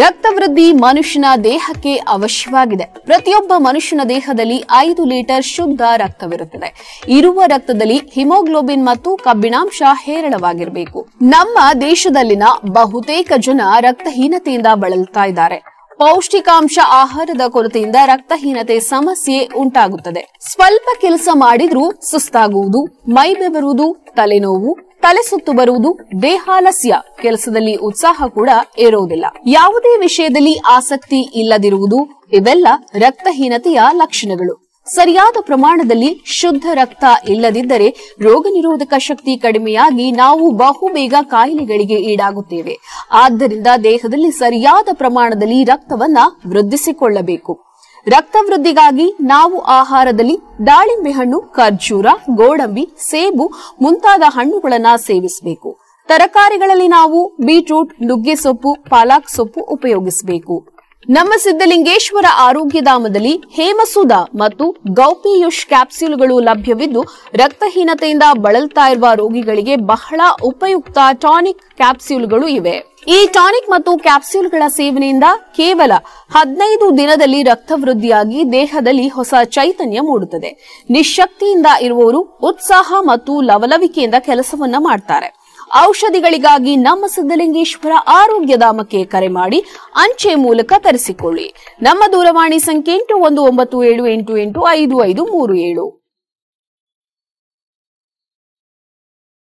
ರಕ್ತ ವೃದ್ಧಿ ಮನುಷ್ಯನ ದೇಹಕ್ಕೆ ಅವಶ್ಯವಾಗಿದೆ ಪ್ರತಿಯೊಬ್ಬ ಮನುಷ್ಯನ ದೇಹದಲ್ಲಿ ಐದು ಲೀಟರ್ ಶುದ್ಧ ರಕ್ತವಿರುತ್ತದೆ ಇರುವ ರಕ್ತದಲ್ಲಿ ಹಿಮೋಗ್ಲೋಬಿನ್ ಮತ್ತು ಕಬ್ಬಿಣಾಂಶ ಹೇರಳವಾಗಿರಬೇಕು ನಮ್ಮ ದೇಶದಲ್ಲಿನ ಬಹುತೇಕ ಜನ ರಕ್ತಹೀನತೆಯಿಂದ ಬಳಲ್ತಾ ಇದ್ದಾರೆ ಪೌಷ್ಟಿಕಾಂಶ ಆಹಾರದ ಕೊರತೆಯಿಂದ ರಕ್ತಹೀನತೆ ಸಮಸ್ಯೆ ಉಂಟಾಗುತ್ತದೆ ಸ್ವಲ್ಪ ಕೆಲಸ ಮಾಡಿದ್ರೂ ಸುಸ್ತಾಗುವುದು ಮೈ ಬೆವರುವುದು ತಲೆನೋವು ತಲೆ ಸುತ್ತು ಬರುವುದು ದೇಹಾಲಸ್ಯ ಕೆಲಸದಲ್ಲಿ ಉತ್ಸಾಹ ಕೂಡ ಏರುವುದಿಲ್ಲ ಯಾವುದೇ ವಿಷಯದಲ್ಲಿ ಆಸಕ್ತಿ ಇಲ್ಲದಿರುವುದು ಇವೆಲ್ಲ ರಕ್ತಹೀನತೆಯ ಲಕ್ಷಣಗಳು ಸರಿಯಾದ ಪ್ರಮಾಣದಲ್ಲಿ ಶುದ್ಧ ರಕ್ತ ಇಲ್ಲದಿದ್ದರೆ ರೋಗ ನಿರೋಧಕ ಶಕ್ತಿ ಕಡಿಮೆಯಾಗಿ ನಾವು ಬಹುಬೇಗ ಕಾಯಿಲೆಗಳಿಗೆ ಈಡಾಗುತ್ತೇವೆ ಆದ್ದರಿಂದ ದೇಹದಲ್ಲಿ ಸರಿಯಾದ ಪ್ರಮಾಣದಲ್ಲಿ ರಕ್ತವನ್ನ ವೃದ್ಧಿಸಿಕೊಳ್ಳಬೇಕು ರಕ್ತವೃದ್ಧಿಗಾಗಿ ನಾವು ಆಹಾರದಲ್ಲಿ ದಾಳಿಂಬೆ ಹಣ್ಣು ಖರ್ಜೂರ ಗೋಡಂಬಿ ಸೇಬು ಮುಂತಾದ ಹಣ್ಣುಗಳನ್ನ ಸೇವಿಸಬೇಕು ತರಕಾರಿಗಳಲ್ಲಿ ನಾವು ಬೀಟ್ರೂಟ್ ನುಗ್ಗೆ ಸೊಪ್ಪು ಪಾಲಾಕ್ ಸೊಪ್ಪು ಉಪಯೋಗಿಸಬೇಕು ನಮ್ಮ ಸಿದ್ದಲಿಂಗೇಶ್ವರ ಆರೋಗ್ಯಧಾಮದಲ್ಲಿ ಹೇಮಸುಧ ಮತ್ತು ಗೌಪಿಯುಷ್ ಕ್ಯಾಪ್ಸ್ಯೂಲ್ಗಳು ಲಭ್ಯವಿದ್ದು ರಕ್ತಹೀನತೆಯಿಂದ ಬಳಲ್ತಾ ಇರುವ ರೋಗಿಗಳಿಗೆ ಬಹಳ ಉಪಯುಕ್ತ ಟಾನಿಕ್ ಕ್ಯಾಪ್ಸ್ಯೂಲ್ಗಳು ಇವೆ ಈ ಟಾನಿಕ್ ಮತ್ತು ಕ್ಯಾಪ್ಸ್ಯೂಲ್ಗಳ ಸೇವನೆಯಿಂದ ಕೇವಲ ಹದಿನೈದು ದಿನದಲ್ಲಿ ರಕ್ತವೃದ್ಧಿಯಾಗಿ ದೇಹದಲ್ಲಿ ಹೊಸ ಚೈತನ್ಯ ಮೂಡುತ್ತದೆ ನಿಶಕ್ತಿಯಿಂದ ಇರುವವರು ಉತ್ಸಾಹ ಮತ್ತು ಲವಲವಿಕೆಯಿಂದ ಕೆಲಸವನ್ನ ಮಾಡ್ತಾರೆ ಔಷಧಿಗಳಿಗಾಗಿ ನಮ್ಮ ಸಿದ್ದಲಿಂಗೇಶ್ವರ ಆರೋಗ್ಯ ಧಾಮಕ್ಕೆ ಕರೆ ಮಾಡಿ ಅಂಚೆ ಮೂಲಕ ತರಿಸಿಕೊಳ್ಳಿ ನಮ್ಮ ದೂರವಾಣಿ ಸಂಖ್ಯೆ ಎಂಟು ಒಂದು ಒಂಬತ್ತು ಏಳು ಎಂಟು ಎಂಟು ಐದು ಐದು ಮೂರು ಏಳು